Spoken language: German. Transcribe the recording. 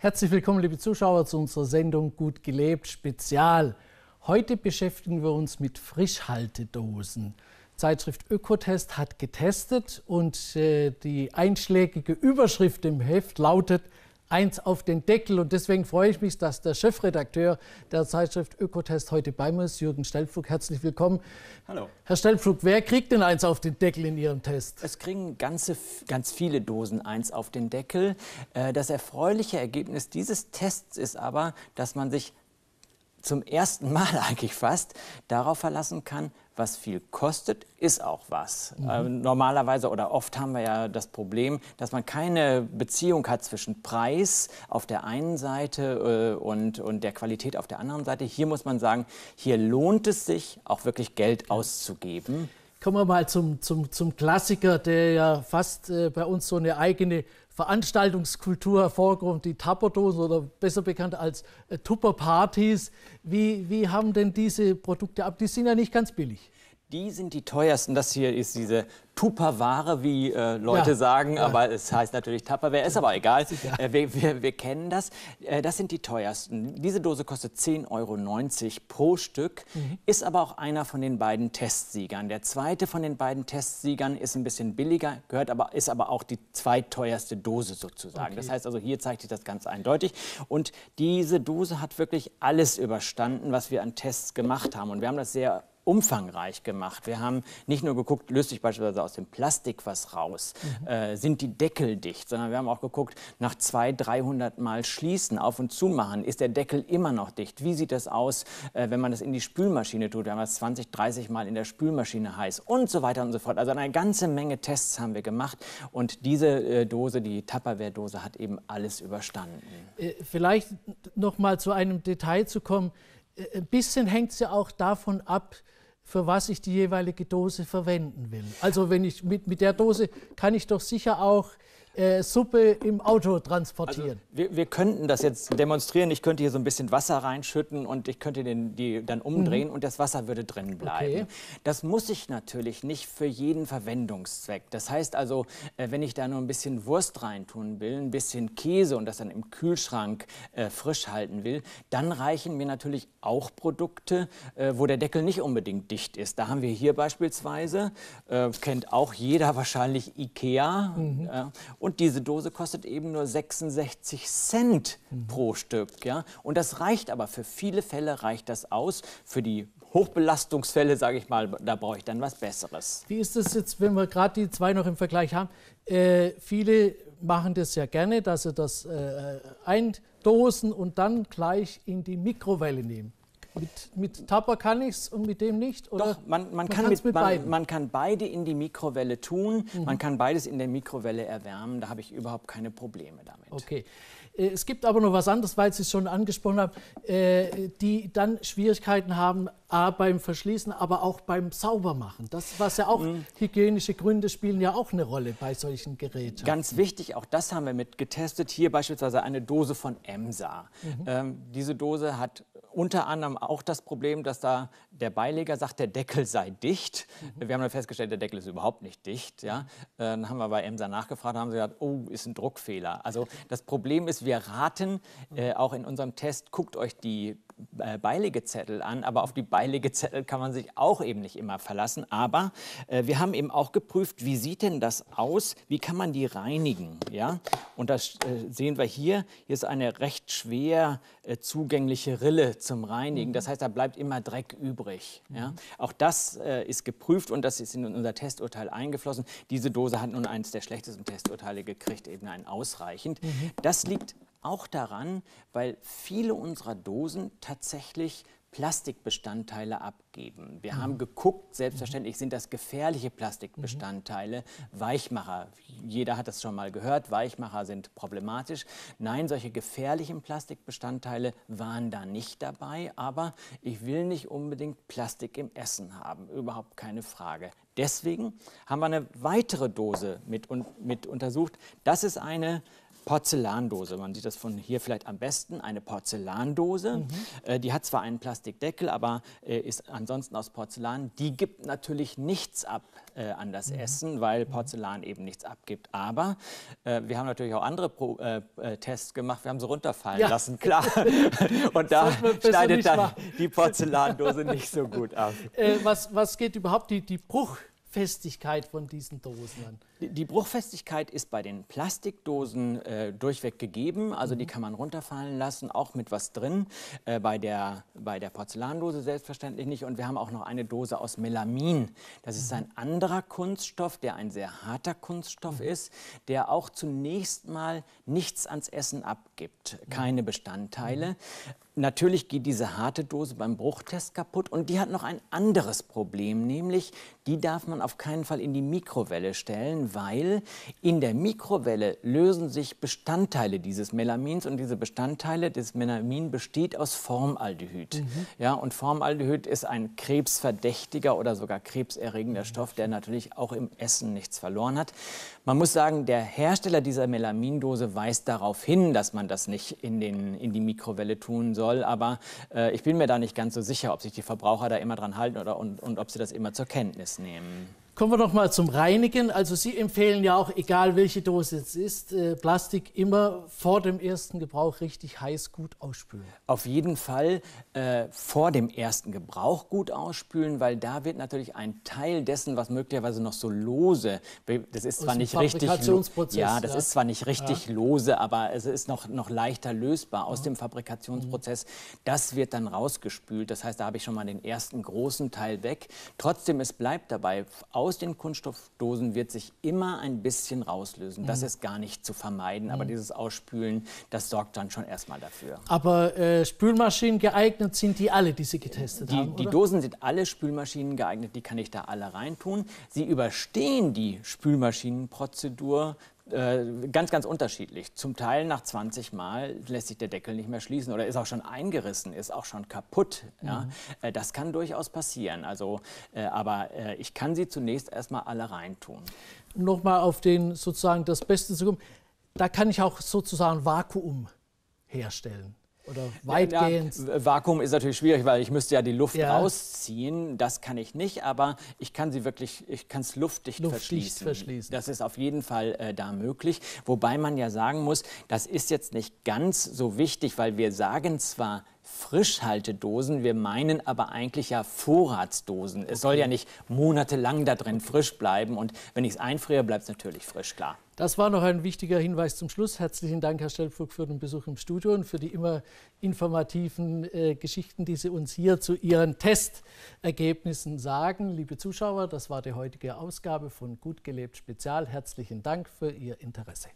Herzlich willkommen, liebe Zuschauer, zu unserer Sendung Gut gelebt Spezial. Heute beschäftigen wir uns mit Frischhaltedosen. Zeitschrift Ökotest hat getestet und äh, die einschlägige Überschrift im Heft lautet eins auf den Deckel. Und deswegen freue ich mich, dass der Chefredakteur der Zeitschrift Ökotest heute bei mir ist, Jürgen Stellpflug. Herzlich willkommen. Hallo. Herr Stellpflug, wer kriegt denn eins auf den Deckel in Ihrem Test? Es kriegen ganze, ganz viele Dosen eins auf den Deckel. Äh, das erfreuliche Ergebnis dieses Tests ist aber, dass man sich zum ersten Mal eigentlich fast darauf verlassen kann, was viel kostet, ist auch was. Mhm. Ähm, normalerweise oder oft haben wir ja das Problem, dass man keine Beziehung hat zwischen Preis auf der einen Seite äh, und, und der Qualität auf der anderen Seite. Hier muss man sagen, hier lohnt es sich, auch wirklich Geld auszugeben. Kommen wir mal zum, zum, zum Klassiker, der ja fast äh, bei uns so eine eigene Veranstaltungskultur hervorgehoben, die Tupperdosen oder besser bekannt als äh, Tupperpartys. Wie, wie haben denn diese Produkte ab? Die sind ja nicht ganz billig. Die sind die teuersten. Das hier ist diese Tupperware, wie äh, Leute ja, sagen, ja. aber es heißt natürlich Tupperware, ist aber egal. Ja. Äh, wir, wir, wir, kennen das. Äh, das sind die teuersten. Diese Dose kostet 10,90 Euro pro Stück, mhm. ist aber auch einer von den beiden Testsiegern. Der zweite von den beiden Testsiegern ist ein bisschen billiger, gehört aber, ist aber auch die zweiteuerste Dose sozusagen. Okay. Das heißt also, hier zeigt sich das ganz eindeutig. Und diese Dose hat wirklich alles überstanden, was wir an Tests gemacht haben. Und wir haben das sehr umfangreich gemacht. Wir haben nicht nur geguckt, löst sich beispielsweise aus dem Plastik was raus, mhm. äh, sind die Deckel dicht, sondern wir haben auch geguckt, nach 200, 300 Mal schließen, auf und zu machen, ist der Deckel immer noch dicht? Wie sieht das aus, äh, wenn man das in die Spülmaschine tut? Wir haben das 20, 30 Mal in der Spülmaschine heiß und so weiter und so fort. Also eine ganze Menge Tests haben wir gemacht und diese äh, Dose, die Tupperware-Dose, hat eben alles überstanden. Äh, vielleicht noch mal zu einem Detail zu kommen. Äh, ein bisschen hängt es ja auch davon ab, für was ich die jeweilige Dose verwenden will. Also wenn ich mit, mit der Dose kann ich doch sicher auch äh, Suppe im Auto transportieren. Also, wir, wir, könnten das jetzt demonstrieren. Ich könnte hier so ein bisschen Wasser reinschütten und ich könnte den, die dann umdrehen mhm. und das Wasser würde drin bleiben. Okay. Das muss ich natürlich nicht für jeden Verwendungszweck. Das heißt also, äh, wenn ich da nur ein bisschen Wurst reintun will, ein bisschen Käse und das dann im Kühlschrank äh, frisch halten will, dann reichen mir natürlich auch Produkte, äh, wo der Deckel nicht unbedingt dicht ist. Da haben wir hier beispielsweise, äh, kennt auch jeder wahrscheinlich Ikea. Mhm. Äh, und diese Dose kostet eben nur 66 Cent mhm. pro Stück. Ja? Und das reicht aber. Für viele Fälle reicht das aus. Für die Hochbelastungsfälle, sage ich mal, da brauche ich dann was Besseres. Wie ist das jetzt, wenn wir gerade die zwei noch im Vergleich haben? Äh, viele machen das ja gerne, dass sie das äh, eindosen und dann gleich in die Mikrowelle nehmen. Mit, mit Tapper kann ich es und mit dem nicht? Oder Doch, man, man, man kann mit, mit man, man, kann beide in die Mikrowelle tun, mhm. man kann beides in der Mikrowelle erwärmen, da habe ich überhaupt keine Probleme damit. Okay. Äh, es gibt aber noch was anderes, weil Sie es schon angesprochen haben, äh, die dann Schwierigkeiten haben, A, beim Verschließen, aber auch beim Saubermachen. Das, was ja auch mhm. hygienische Gründe spielen ja auch eine Rolle bei solchen Geräten. Ganz wichtig, auch das haben wir mit getestet. Hier beispielsweise eine Dose von EMSA. Mhm. Ähm, diese Dose hat unter anderem auch das Problem, dass da der Beileger sagt, der Deckel sei dicht. Mhm. Wir haben dann festgestellt, der Deckel ist überhaupt nicht dicht. Ja? Äh, dann haben wir bei EMSA nachgefragt, und haben sie gesagt, oh, ist ein Druckfehler. Also das Problem ist, wir raten äh, auch in unserem Test, guckt euch die äh, Beilegezettel an, aber auf die Beilegezettel kann man sich auch eben nicht immer verlassen. Aber äh, wir haben eben auch geprüft, wie sieht denn das aus? Wie kann man die reinigen? Ja? Und das äh, sehen wir hier. Hier ist eine recht schwer zugängliche Rille zum Reinigen. Das heißt, da bleibt immer Dreck übrig übrig. Ja? Mhm. Auch das äh, ist geprüft und das ist in unser Testurteil eingeflossen. Diese Dose hat nun eines der schlechtesten Testurteile gekriegt, eben ein ausreichend. Mhm. Das liegt auch daran, weil viele unserer Dosen tatsächlich Plastikbestandteile abgeben. Wir mhm. haben geguckt, selbstverständlich mhm. sind das gefährliche Plastikbestandteile, mhm. Weichmacher. Jeder hat das schon mal gehört, Weichmacher sind problematisch. Nein, solche gefährlichen Plastikbestandteile waren da nicht dabei, aber ich will nicht unbedingt Plastik im Essen haben, überhaupt keine Frage. Deswegen haben wir eine weitere Dose mit, mit untersucht. Das ist eine Porzellandose. Man sieht das von hier vielleicht am besten, eine Porzellandose. Mhm. Äh, die hat zwar einen Plastikdeckel, aber äh, ist ansonsten aus Porzellan. Die gibt natürlich nichts ab äh, an das mhm. Essen, weil mhm. Porzellan eben nichts abgibt. Aber äh, wir haben natürlich auch andere Pro äh, äh, Tests gemacht. Wir haben sie runterfallen ja. lassen, klar. Und da schneidet dann machen. die Porzellandose nicht so gut ab. was, was geht überhaupt die, die Bruch? Bruchfestigkeit von diesen Dosen an? Die Bruchfestigkeit ist bei den Plastikdosen äh, durchweg gegeben, also mhm. die kann man runterfallen lassen, auch mit was drin. Äh, bei, der, bei der Porzellandose selbstverständlich nicht. Und wir haben auch noch eine Dose aus Melamin. Das mhm. ist ein anderer Kunststoff, der ein sehr harter Kunststoff mhm. ist, der auch zunächst mal nichts ans Essen abgibt, keine Bestandteile. Mhm. Natürlich geht diese harte Dose beim Bruchtest kaputt und die hat noch ein anderes Problem, nämlich die darf man auf auf keinen Fall in die Mikrowelle stellen, weil in der Mikrowelle lösen sich Bestandteile dieses Melamins und diese Bestandteile des Melamin besteht aus Formaldehyd. Mhm. Ja, und Formaldehyd ist ein krebsverdächtiger oder sogar krebserregender mhm. Stoff, der natürlich auch im Essen nichts verloren hat. Man muss sagen, der Hersteller dieser Melamindose weist darauf hin, dass man das nicht in, den, in die Mikrowelle tun soll. Aber äh, ich bin mir da nicht ganz so sicher, ob sich die Verbraucher da immer dran halten oder, und, und ob sie das immer zur Kenntnis nehmen. Kommen wir noch mal zum Reinigen. Also Sie empfehlen ja auch, egal welche Dose es ist, äh, Plastik immer vor dem ersten Gebrauch richtig heiß gut ausspülen. Auf jeden Fall äh, vor dem ersten Gebrauch gut ausspülen, weil da wird natürlich ein Teil dessen, was möglicherweise noch so lose, das ist zwar nicht richtig, ja, das ja. ist zwar nicht richtig ja. lose, aber es ist noch noch leichter lösbar aus ja. Mhm. dem Fabrikationsprozess. Mhm. Das wird dann rausgespült. Das heißt, da habe ich schon mal den ersten großen Teil weg. Trotzdem es bleibt dabei aus aus den Kunststoffdosen wird sich immer ein bisschen rauslösen. Das mhm. ist gar nicht zu vermeiden, aber mhm. dieses Ausspülen, das sorgt dann schon erstmal dafür. Aber äh, Spülmaschinen geeignet sind die alle, die Sie getestet die, haben? Oder? Die Dosen sind alle Spülmaschinen geeignet, die kann ich da alle reintun. Sie überstehen die Spülmaschinenprozedur äh, ganz, ganz unterschiedlich. Zum Teil nach 20 Mal lässt sich der Deckel nicht mehr schließen oder ist auch schon eingerissen, ist auch schon kaputt. Ja. Mhm. Äh, das kann durchaus passieren. Also, äh, aber ich kann sie zunächst erstmal alle reintun. Nochmal auf den sozusagen das Beste zu kommen. Da kann ich auch sozusagen Vakuum herstellen oder weitgehend? Ja, Vakuum ist natürlich schwierig, weil ich müsste ja die Luft ja. rausziehen. Das kann ich nicht, aber ich kann sie wirklich, ich kann es luftdicht, luftdicht verschließen. verschließen. Das ist auf jeden Fall äh, da möglich. Wobei man ja sagen muss, das ist jetzt nicht ganz so wichtig, weil wir sagen zwar Frischhaltedosen. Wir meinen aber eigentlich ja Vorratsdosen. Okay. Es soll ja nicht monatelang da drin frisch bleiben. Und wenn ich es einfriere, bleibt es natürlich frisch, klar. Das war noch ein wichtiger Hinweis zum Schluss. Herzlichen Dank, Herr Stellpflug, für den Besuch im Studio und für die immer informativen äh, Geschichten, die Sie uns hier zu Ihren Testergebnissen sagen. Liebe Zuschauer, das war die heutige Ausgabe von Gut gelebt Spezial. Herzlichen Dank für Ihr Interesse.